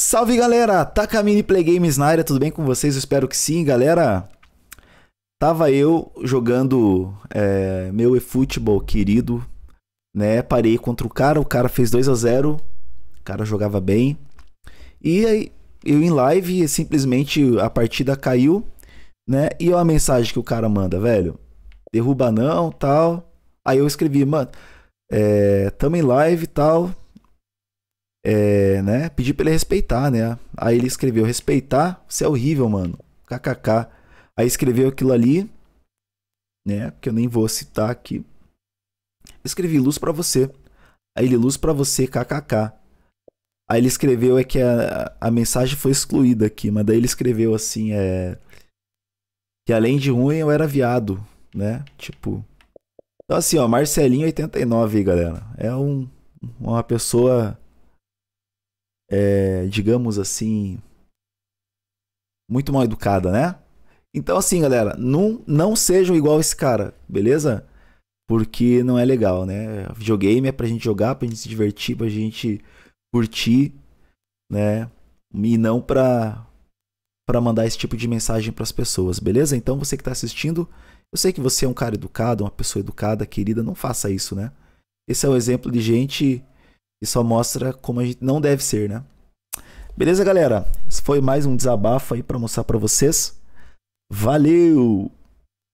Salve galera, Takamini Play Games na área, tudo bem com vocês? Eu espero que sim, galera. Tava eu jogando é, meu eFootball querido, né? Parei contra o cara, o cara fez 2 a 0 o cara jogava bem. E aí eu em live simplesmente a partida caiu, né? E olha a mensagem que o cara manda, velho. Derruba não, tal. Aí eu escrevi, mano, é, tamo em live tal é, né? Pedi pra ele respeitar, né? Aí ele escreveu: respeitar? Você é horrível, mano. KKK. Aí escreveu aquilo ali, né? Que eu nem vou citar aqui. Escrevi luz para você. Aí ele luz para você, kkk. Aí ele escreveu é que a, a mensagem foi excluída aqui, mas daí ele escreveu assim, é que além de ruim eu era viado, né? Tipo. Então assim, ó, Marcelinho 89 aí, galera. É um uma pessoa é, digamos assim, muito mal educada, né? Então, assim, galera, não, não sejam igual esse cara, beleza? Porque não é legal, né? Videogame é pra gente jogar, pra gente se divertir, pra gente curtir, né? E não pra, pra mandar esse tipo de mensagem pras pessoas, beleza? Então, você que tá assistindo, eu sei que você é um cara educado, uma pessoa educada, querida, não faça isso, né? Esse é o um exemplo de gente e só mostra como a gente não deve ser, né? Beleza, galera? Esse foi mais um desabafo aí para mostrar para vocês. Valeu!